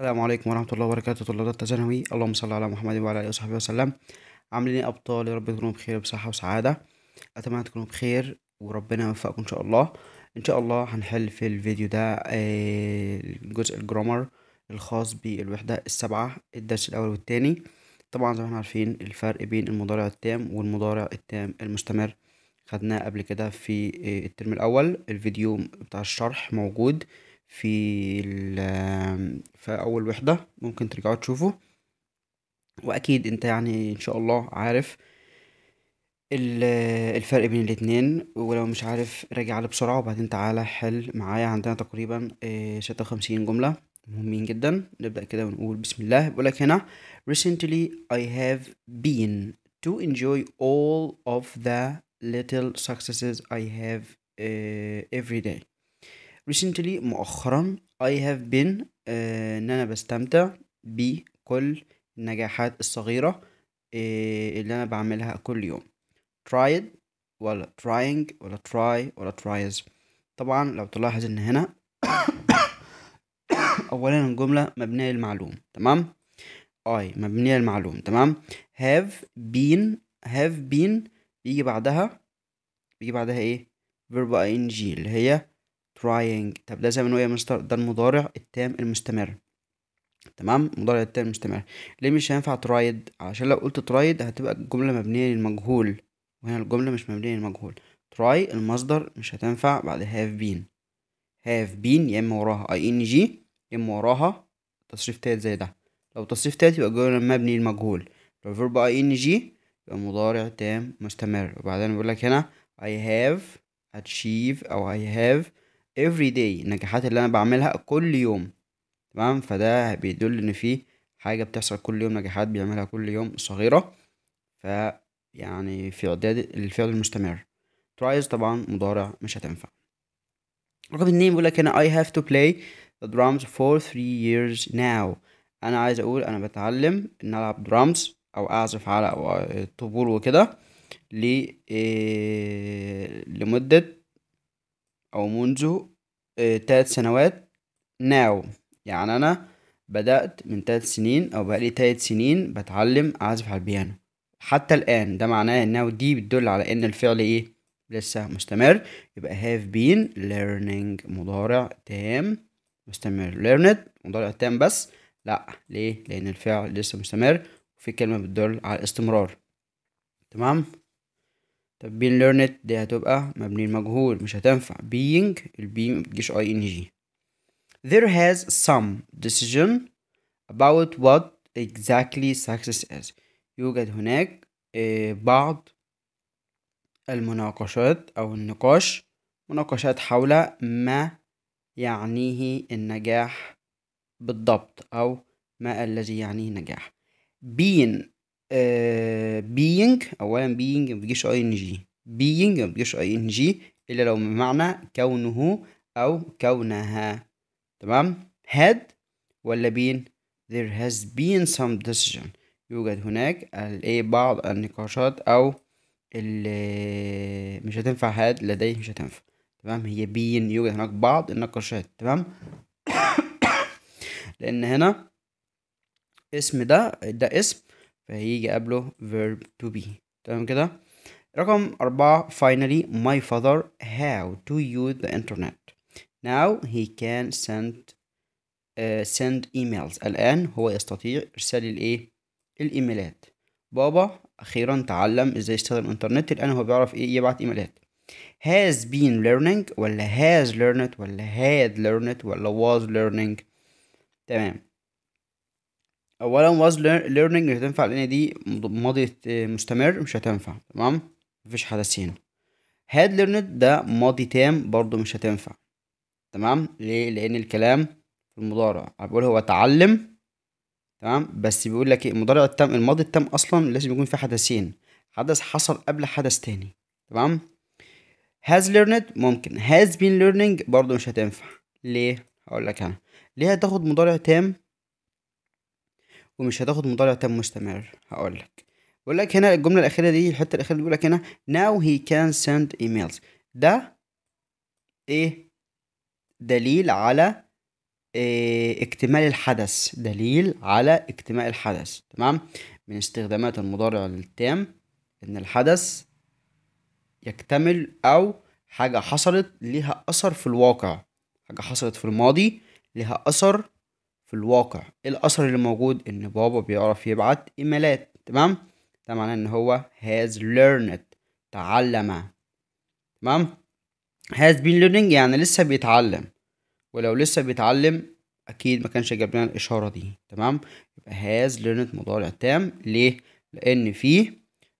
السلام عليكم ورحمة الله وبركاته طلاب الثانوي اللهم صل على محمد وعلى آله وصحبه وسلم عاملين ايه أبطال يا رب تكونوا بخير بصحة وسعادة أتمنى تكونوا بخير وربنا يوفقكم إن شاء الله إن شاء الله هنحل في الفيديو ده آه، جزء الجرامر الخاص بالوحدة السبعة الدرس الأول والتاني طبعا زي ما احنا عارفين الفرق بين المضارع التام والمضارع التام المستمر خدناه قبل كده في آه، الترم الأول الفيديو بتاع الشرح موجود في في اول وحده ممكن ترجعوا تشوفوا واكيد انت يعني ان شاء الله عارف الفرق بين الاتنين ولو مش عارف راجع عليه بسرعة وبعدين تعالى حل معايا عندنا تقريبا آه، ستة وخمسين جملة مهمين جدا نبدأ كده ونقول بسم الله لك هنا recently I have been to enjoy all of the little successes I have uh, every day recently مؤخرا I have been آه، ان انا بستمتع بكل النجاحات الصغيرة آه، اللي انا بعملها كل يوم tried ولا trying ولا try ولا tries طبعا لو تلاحظ ان هنا اولا الجملة مبنية المعلوم تمام I مبنية المعلوم تمام have been have been يجي بعدها يجي بعدها ايه verb ing اللي هي trying طب لازم انه ايه يا مستر ده المضارع التام المستمر تمام المضارع التام المستمر ليه مش هينفع ترايد عشان لو قلت ترايد هتبقى الجمله مبنيه للمجهول وهنا الجمله مش مبنيه للمجهول تراي المصدر مش هتنفع بعد هاف بين هاف بين يا اما وراها ing يا اما وراها تصريف تالت زي ده لو تصريف تالت يبقى الجمله مبني للمجهول لو فيرب ing يبقى مضارع تام مستمر وبعدين بيقول لك هنا I have achieve او I have every day النجاحات اللي انا بعملها كل يوم تمام فده بيدل ان في حاجة بتحصل كل يوم نجاحات بيعملها كل يوم صغيرة ف يعني في اعداد الفعل المستمر tries طبعا مضارع مش هتنفع رقم اتنين بيقول لك هنا I have to play the drums for three years now انا عايز اقول انا بتعلم ان العب درامز او اعزف على الطبول طبول وكده ل آه، لمدة أو منذ آه، تلات سنوات now يعني أنا بدأت من تلات سنين أو بقالي تلات سنين بتعلم أعزف على البيانو حتى الآن ده معناه now دي بتدل على إن الفعل إيه لسه مستمر يبقى have been learning مضارع تام مستمر learned مضارع تام بس لأ ليه؟ لأن الفعل لسه مستمر وفي كلمة بتدل على الاستمرار تمام؟ طب being learned دي هتبقى مبني المجهول مش هتنفع being البي بتجيش اي ان جي there has some decision about what exactly success is يوجد هناك آه، بعض المناقشات أو النقاش مناقشات حول ما يعنيه النجاح بالضبط أو ما الذي يعنيه النجاح being بينج آه، اولا بينج ما بتجيش اي ان جي بينج ما بتجيش اي ان جي الا لو بمعنى كونه او كونها تمام had ولا been there has been some decision يوجد هناك الايه بعض النقاشات او ال آه، مش هتنفع had لديه مش هتنفع تمام هي been يوجد هناك بعض النقاشات تمام لان هنا اسم ده ده اسم فهيجي قبله verb to be تمام كده رقم أربعة finally my father how to use the internet now he can send uh, send emails الآن هو يستطيع إرسال الإيه الإيميلات بابا أخيرا تعلم إزاي يستخدم الإنترنت الآن هو بيعرف إيه يبعت إيميلات has been learning ولا has learned ولا had learned ولا was learning تمام اولا was learning مش هتنفع لان دي ماضي مستمر مش هتنفع تمام مفيش حدث هنا had learned ده ماضي تام برضو مش هتنفع تمام ليه لان الكلام في المضارع بقول هو تعلم تمام بس بيقول لك ايه المضارع التام الماضي التام اصلا لازم يكون فيه حدثين حدث حصل قبل حدث تاني تمام has learned ممكن has been learning برضو مش هتنفع ليه هقول لك انا ليه هتاخد مضارع تام ومش هتاخد مضارع تام مستمر هقولك بقول لك هنا الجمله الاخيره دي الحته الاخيره بيقول لك هنا now he can send emails ده ايه دليل على إيه اكتمال الحدث دليل على اكتمال الحدث تمام من استخدامات المضارع التام ان الحدث يكتمل او حاجه حصلت ليها اثر في الواقع حاجه حصلت في الماضي ليها اثر في الواقع إيه الاثر اللي موجود ان بابا بيعرف يبعت ايميلات تمام ده معناه ان هو has learned تعلم تمام has been learning يعني لسه بيتعلم ولو لسه بيتعلم اكيد ما كانش جاب لنا الاشاره دي تمام يبقى has learned مضارع تام ليه لان فيه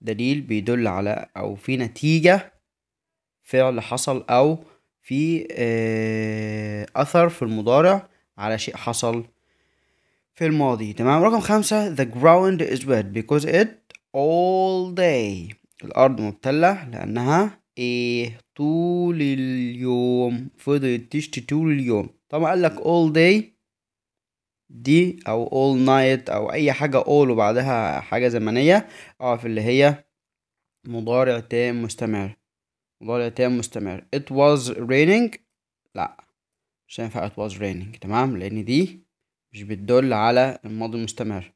دليل بيدل على او في نتيجه فعل حصل او في آه، اثر في المضارع على شيء حصل في الماضي تمام رقم خمسة the ground is wet because it all day الأرض مبتلة لأنها ايه طول اليوم فضلت تشتي طول اليوم طبعا قال لك all day دي او all night او اي حاجة all وبعدها حاجة زمنية اقف آه، اللي هي مضارع تام مستمر مضارع تام مستمر it was raining لا مش هينفع it was raining تمام لان دي مش بتدل على الماضي المستمر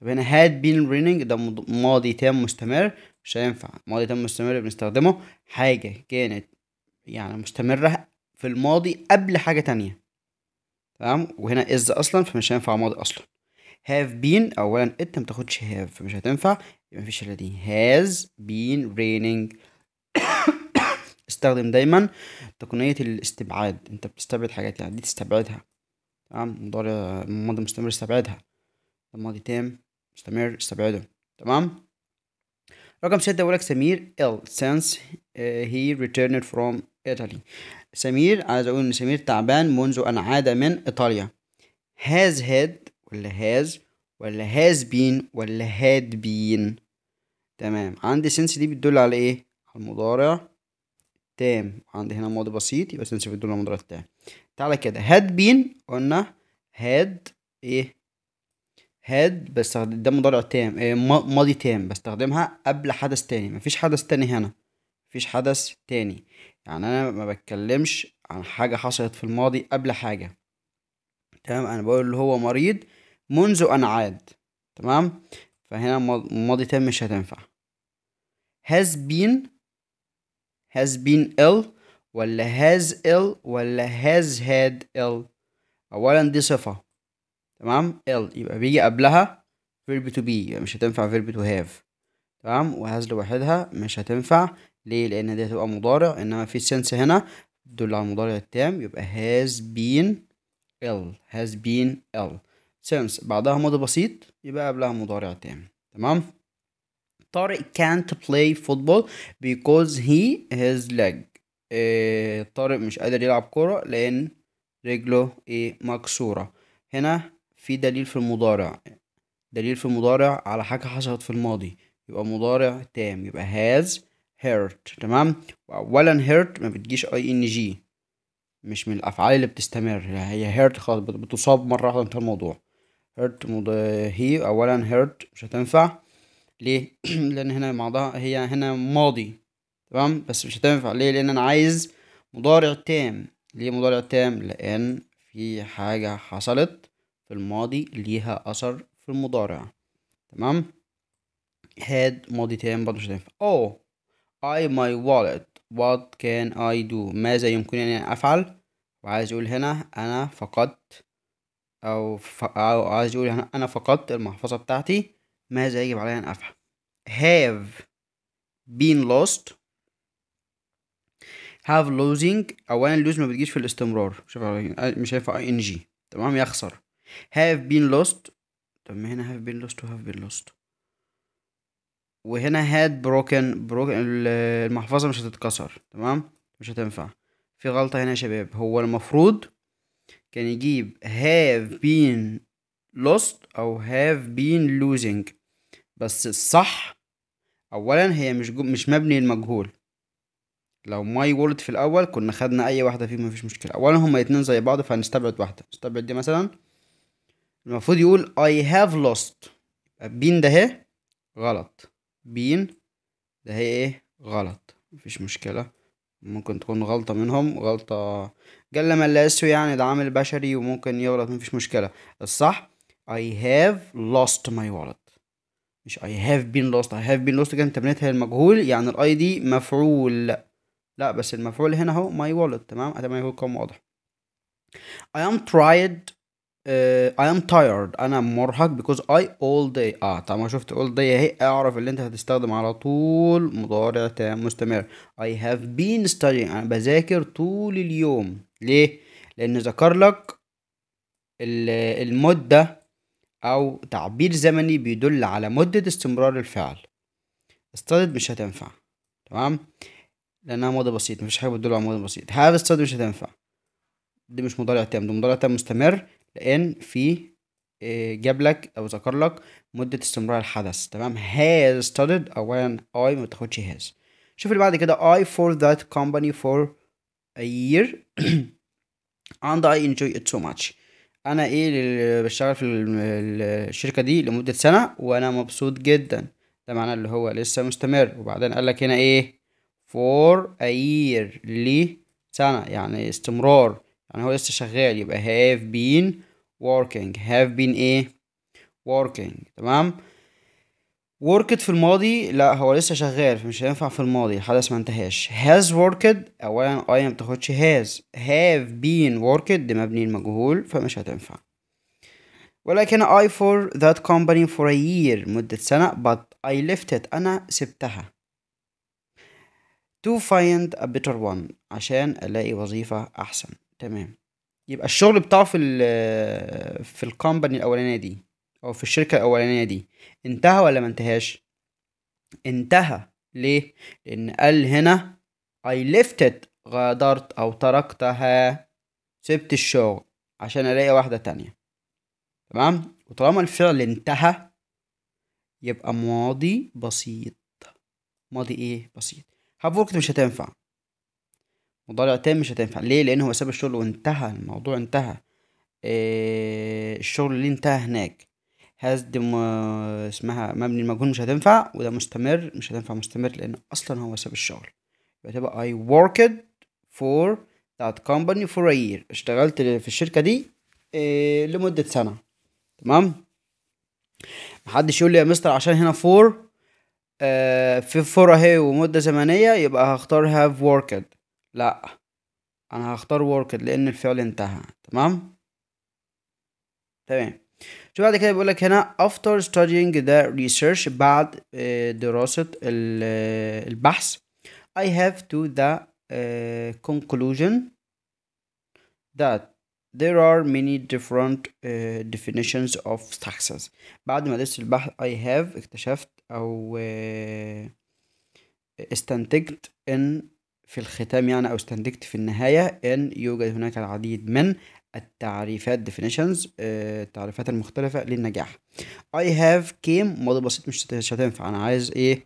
طب هنا had been raining ده ماضي تام مستمر مش هينفع ماضي تام مستمر بنستخدمه حاجة كانت يعني مستمرة في الماضي قبل حاجة تانية تمام وهنا is أصلا فمش هينفع ماضي أصلا have been أولا أنت ما تاخدش have فمش هتنفع يبقى مفيش إلا دي has been raining استخدم دايما تقنية الاستبعاد انت بتستبعد حاجات يعني دي تستبعدها تمام مضارع ماضي مستمر استبعدها الماضي تام مستمر استبعده تمام رقم ستة بيقول لك سمير ال since هي uh, returned from Italy سمير عايز اقول ان سمير تعبان منذ ان عاد من ايطاليا has had ولا has ولا has been ولا had been تمام عندي سنس دي بتدل على ايه على المضارع تام عندي هنا ماضي بسيط يبقى سنس في الدولار المضارع التام تعالى كده هاد بين قلنا هاد ايه هاد بستخدم ده مضارع تام إيه ماضي تام بستخدمها قبل حدث تاني مفيش حدث تاني هنا مفيش حدث تاني يعني انا ما بتكلمش عن حاجه حصلت في الماضي قبل حاجه تمام انا بقول اللي هو مريض منذ ان عاد تمام فهنا ماضي تام مش هتنفع has been has been ill ولا has ill ولا has had ill اولا دي صفة تمام ill يبقى بيجي قبلها verb to be يبقى مش هتنفع verb to have تمام وهاز لوحدها مش هتنفع ليه لان دي هتبقى مضارع انما في سنس هنا تدل على المضارع التام يبقى has been ill has been ill sense بعدها ماضي بسيط يبقى قبلها مضارع تام تمام طارق can't play football because he his leg إيه طارق مش قادر يلعب كرة لأن رجله إيه مكسورة هنا في دليل في المضارع دليل في المضارع على حاجة حصلت في الماضي يبقى مضارع تام يبقى has hurt تمام وأولا hurt ما بتجيش اي ان جي مش من الأفعال اللي بتستمر هي hurt خالص بتصاب مرة واحدة انتهى الموضوع hurt مض... هي أولا hurt مش هتنفع ليه لان هنا بعضها هي هنا ماضي تمام بس مش هتنفع ليه لان انا عايز مضارع تام ليه مضارع تام لان في حاجه حصلت في الماضي ليها اثر في المضارع تمام had ماضي تام برضه مش هتنفع oh I my wallet what can I do ماذا يمكنني ان افعل وعايز اقول هنا انا فقدت او, ف... أو عايز اقول هنا انا فقدت المحفظه بتاعتي ماذا يجب علي أن أفعل have been lost have losing أولا lose ما بتجيش في الاستمرار مش هينفع مش هينفع ing تمام يخسر have been lost طب ما هنا have been lost و have been lost وهنا had broken broken المحفظة مش هتتكسر تمام مش هتنفع في غلطة هنا يا شباب هو المفروض كان يجيب have been lost أو have been losing بس الصح اولا هي مش جو مش مبني المجهول لو ماي وورد في الاول كنا خدنا اي واحده فيهم مفيش مشكله اولا هما اتنين زي بعض فهنستبعد واحده نستبعد دي مثلا المفروض يقول I have lost بين ده غلط بين ده هي ايه غلط مفيش مشكلة ممكن تكون غلطة منهم غلطة جل من لا يعني ده عامل بشري وممكن يغلط مفيش مشكلة الصح I have lost my wallet مش I have been lost I have been lost كانت تبنيتها للمجهول يعني الاي دي مفعول لا بس المفعول هنا اهو my wallet تمام اتمنى يكون واضح I am tired uh, I am tired انا مرهق because I all day اه طبعا شفت all day اهي اعرف اللي انت هتستخدم على طول مضارع تام مستمر I have been studying انا بذاكر طول اليوم ليه لان ذكر لك المدة أو تعبير زمني بيدل على مدة استمرار الفعل استردد مش هتنفع تمام لأنها ماضي بسيط مفيش حاجة بتدل على ماضي بسيط هاف استردد مش هتنفع دي مش مضارع تام ده مضارع تام مستمر لأن في آه، جاب لك أو ذكر لك مدة استمرار الحدث تمام has started أولا أي ما تاخدش هاز شوف اللي بعد كده I for that company for a year and I enjoy it so much انا ايه اللي بشتغل في الشركه دي لمده سنه وانا مبسوط جدا ده معناه اللي هو لسه مستمر وبعدين قال لك هنا ايه for a year سنه يعني استمرار يعني هو لسه شغال يبقى have been working have been ايه working تمام worked في الماضي لا هو لسه شغال فمش هينفع في الماضي الحدث ما انتهاش has worked اولا اي ما تاخدش has have been worked ده مبني المجهول فمش هتنفع ولكن I for that company for a year مدة سنة but I left it أنا سبتها to find a better one عشان ألاقي وظيفة أحسن تمام يبقى الشغل بتاعه في ال في الكومباني الأولانية دي او في الشركه الاولانيه دي انتهى ولا ما انتهاش انتهى ليه لان قال هنا I left it غادرت او تركتها سبت الشغل عشان الاقي واحده تانية تمام وطالما الفعل انتهى يبقى ماضي بسيط ماضي ايه بسيط هاف مش هتنفع مضارع تام مش هتنفع ليه لان هو ساب الشغل وانتهى الموضوع انتهى إيه الشغل اللي انتهى هناك هذا اسمها مبني المجهول مش هتنفع وده مستمر مش هتنفع مستمر لان اصلا هو ساب الشغل يبقى I worked for that company for a year اشتغلت في الشركة دي آه، لمدة سنة تمام محدش يقول لي يا مستر عشان هنا for آه، في فور اهي ومدة زمنية يبقى هختار have worked لا انا هختار worked لان الفعل انتهى تمام تمام شو بعد كده بيقول لك هنا after studying the research بعد دراسة البحث I have to the conclusion that there are many different definitions of success بعد ما درست البحث I have اكتشفت أو استنتجت إن في الختام يعني أو استنتجت في النهاية أن يوجد هناك العديد من التعريفات definitions آه، التعريفات المختلفة للنجاح I have came ماضي بسيط مش هتنفع أنا عايز إيه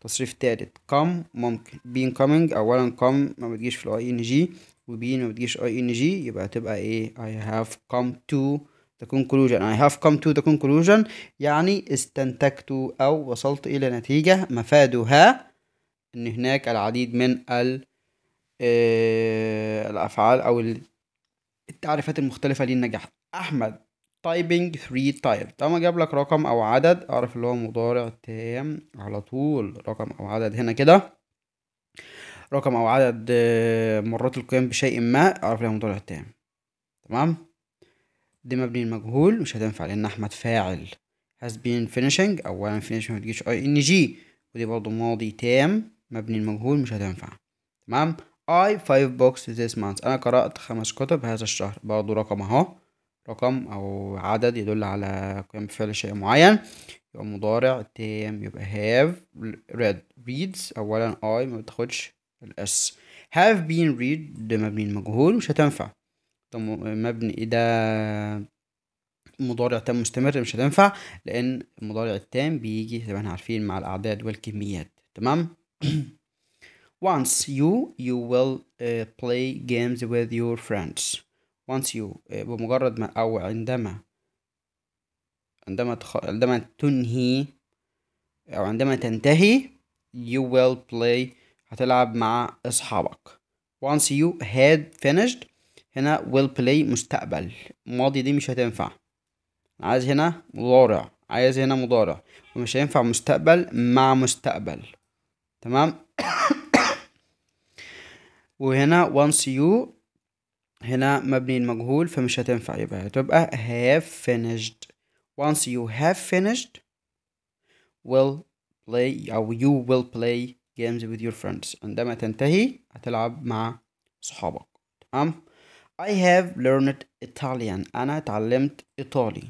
تصريف تالت come ممكن being coming أولا come ما بتجيش في ال ing وبين ما بتجيش اي ان جي يبقى تبقى ايه I have come to the conclusion I have come to the conclusion يعني استنتجت أو وصلت إلى نتيجة مفادها أن هناك العديد من آه، الأفعال أو التعريفات المختلفة للنجاح أحمد تايبنج 3 تايب طالما جاب لك رقم أو عدد أعرف اللي هو مضارع تام على طول رقم أو عدد هنا كده رقم أو عدد آه، مرات القيام بشيء ما أعرف اللي هو مضارع تام تمام دي مبني المجهول مش هتنفع لأن أحمد فاعل has been finishing أولا finishing ما تجيش أي آه، إن جي ودي برضه ماضي تام مبني المجهول مش هتنفع تمام I five books this month أنا قرأت خمس كتب هذا الشهر برضو رقم أهو رقم أو عدد يدل على قيام بفعل شيء معين يبقى مضارع تام يبقى have read reads أولا I ما بتاخدش الأس have been read ده مبني المجهول مش هتنفع ده مبني إيه ده مضارع تام مستمر مش هتنفع لأن المضارع التام بيجي زي ما احنا عارفين مع الأعداد والكميات تمام once you you will uh, play games with your friends once you uh, بمجرد ما أو عندما عندما تخ... عندما تنهي أو عندما تنتهي you will play هتلعب مع أصحابك once you had finished هنا will play مستقبل ماضي دي مش هتنفع عايز هنا مضارع عايز هنا مضارع ومش هينفع مستقبل مع مستقبل تمام وهنا once you هنا مبني المجهول فمش هتنفع يبقى هتبقى have finished once you have finished will play أو you will play games with your friends عندما تنتهي هتلعب مع صحابك تمام I have learned Italian أنا اتعلمت إيطالي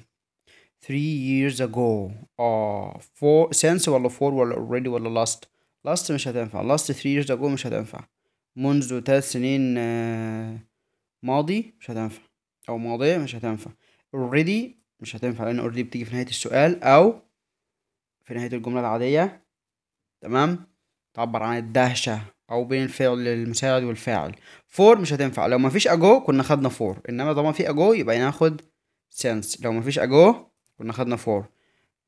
three years ago آه uh, four since ولا four ولا already ولا last لاست مش هتنفع لاست 3 years ago مش هتنفع منذ تلات سنين آه، ماضي مش هتنفع او ماضية مش هتنفع already مش هتنفع لان already بتيجي في نهاية السؤال او في نهاية الجملة العادية تمام تعبر عن الدهشة او بين الفعل المساعد والفاعل فور مش هتنفع لو مفيش اجو كنا خدنا فور انما طالما في اجو يبقى ناخد سنس لو مفيش اجو كنا خدنا فور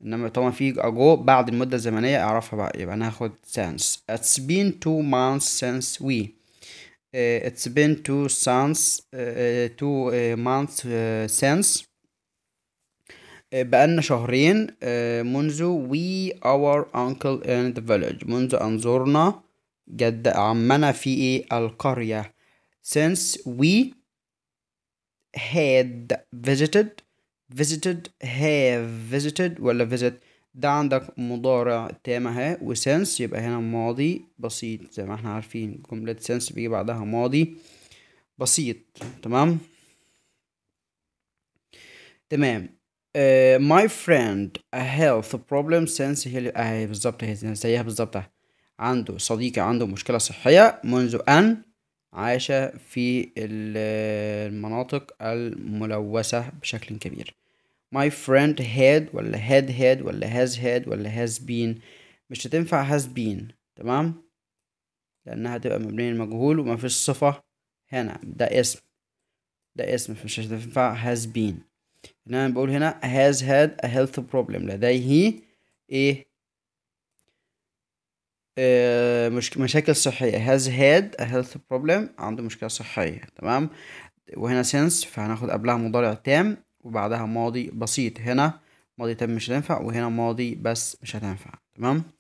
انما طبعا في ago بعد المدة الزمنية اعرفها بقى يبقى انا هاخد since it's been two months since we uh, it's been two months uh, two uh, months uh, since بقالنا شهرين منذ we our uncle in the village منذ أن زرنا جد عمنا في إيه القرية since we had visited visited have visited ولا visit ده عندك مضارع تام اهي وسنس يبقى هنا ماضي بسيط زي ما احنا عارفين جملة سنس بيجي بعدها ماضي بسيط تمام تمام uh, my friend a health problem since he اهي بالظبط اهي زيها بالظبط عنده صديقي عنده مشكلة صحية منذ أن عاش في المناطق الملوثة بشكل كبير my friend had ولا had had ولا has had ولا has been مش هتنفع has been تمام لأنها هتبقى مبنية المجهول ومفيش صفة هنا ده اسم ده اسم فمش هتنفع has been إنما بقول هنا has had a health problem لديه إيه آه، مش مشاكل صحية has had a health problem عنده مشكلة صحية تمام وهنا since فهناخد قبلها مضارع تام وبعدها ماضي بسيط هنا ماضي تم مش هتنفع وهنا ماضي بس مش هتنفع تمام